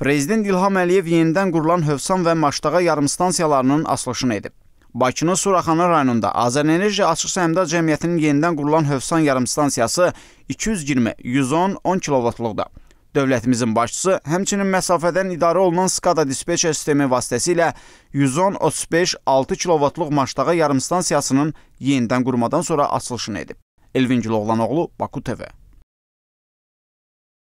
Prezident İlham Əliyev yenidən qurulan Hövsan və Maştağa yarımstansiyalarının açılışını edib. Bakının Suraxanı rayonunda Azərenerji Açıq Səhmdar Cəmiyyətinin yenidən qurulan Hövsan yarımstansiyası 220-110-10 kilovatlıqdır. Dövlətimizin başçısı həmçinin məsafədən idarə olunan SCADA dispetçer sistemi vasitəsilə 110-35-6 kilovatluq Maştağa yarımstansiyasının yenidən qurmadan sonra açılışını edib. Elvin Güloğlanoğlu, Baku TV